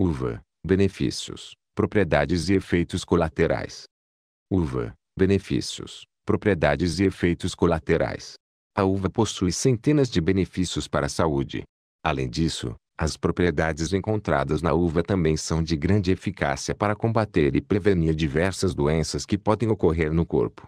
uva, benefícios, propriedades e efeitos colaterais. Uva, benefícios, propriedades e efeitos colaterais. A uva possui centenas de benefícios para a saúde. Além disso, as propriedades encontradas na uva também são de grande eficácia para combater e prevenir diversas doenças que podem ocorrer no corpo.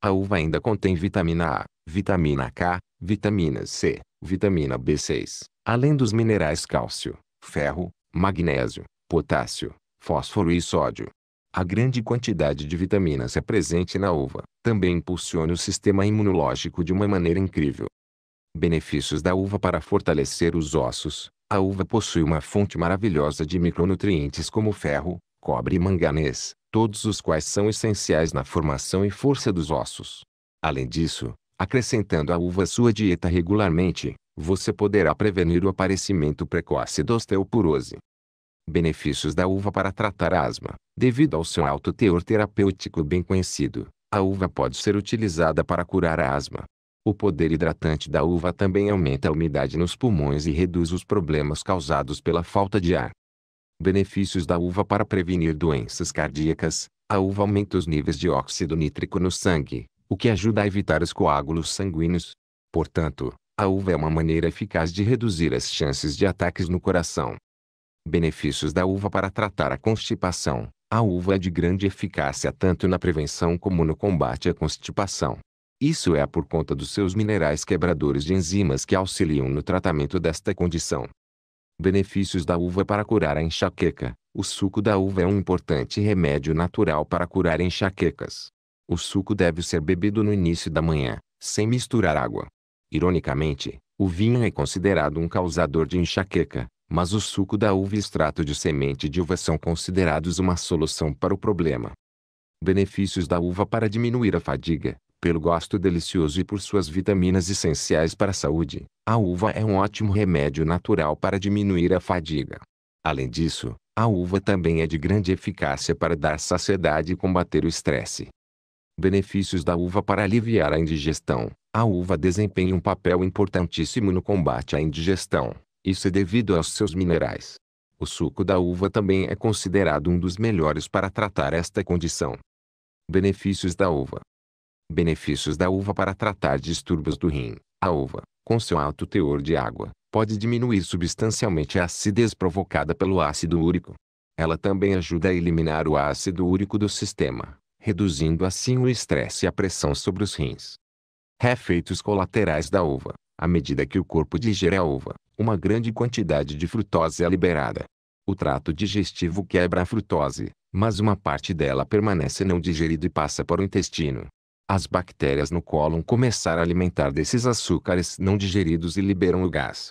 A uva ainda contém vitamina A, vitamina K, vitamina C, vitamina B6, além dos minerais cálcio, ferro, magnésio, potássio, fósforo e sódio. A grande quantidade de vitaminas é presente na uva também impulsiona o sistema imunológico de uma maneira incrível. Benefícios da uva para fortalecer os ossos. A uva possui uma fonte maravilhosa de micronutrientes como ferro, cobre e manganês, todos os quais são essenciais na formação e força dos ossos. Além disso, acrescentando a uva à sua dieta regularmente, você poderá prevenir o aparecimento precoce da osteoporose. Benefícios da uva para tratar asma. Devido ao seu alto teor terapêutico bem conhecido, a uva pode ser utilizada para curar a asma. O poder hidratante da uva também aumenta a umidade nos pulmões e reduz os problemas causados pela falta de ar. Benefícios da uva para prevenir doenças cardíacas. A uva aumenta os níveis de óxido nítrico no sangue, o que ajuda a evitar os coágulos sanguíneos. Portanto, uva é uma maneira eficaz de reduzir as chances de ataques no coração. Benefícios da uva para tratar a constipação. A uva é de grande eficácia tanto na prevenção como no combate à constipação. Isso é por conta dos seus minerais quebradores de enzimas que auxiliam no tratamento desta condição. Benefícios da uva para curar a enxaqueca. O suco da uva é um importante remédio natural para curar enxaquecas. O suco deve ser bebido no início da manhã, sem misturar água. Ironicamente, o vinho é considerado um causador de enxaqueca, mas o suco da uva e extrato de semente de uva são considerados uma solução para o problema. Benefícios da uva para diminuir a fadiga. Pelo gosto delicioso e por suas vitaminas essenciais para a saúde, a uva é um ótimo remédio natural para diminuir a fadiga. Além disso, a uva também é de grande eficácia para dar saciedade e combater o estresse. Benefícios da uva para aliviar a indigestão. A uva desempenha um papel importantíssimo no combate à indigestão. Isso é devido aos seus minerais. O suco da uva também é considerado um dos melhores para tratar esta condição. Benefícios da uva. Benefícios da uva para tratar distúrbios do rim. A uva, com seu alto teor de água, pode diminuir substancialmente a acidez provocada pelo ácido úrico. Ela também ajuda a eliminar o ácido úrico do sistema, reduzindo assim o estresse e a pressão sobre os rins. Refeitos colaterais da uva. À medida que o corpo digere a uva, uma grande quantidade de frutose é liberada. O trato digestivo quebra a frutose, mas uma parte dela permanece não digerida e passa para o intestino. As bactérias no cólon começaram a alimentar desses açúcares não digeridos e liberam o gás.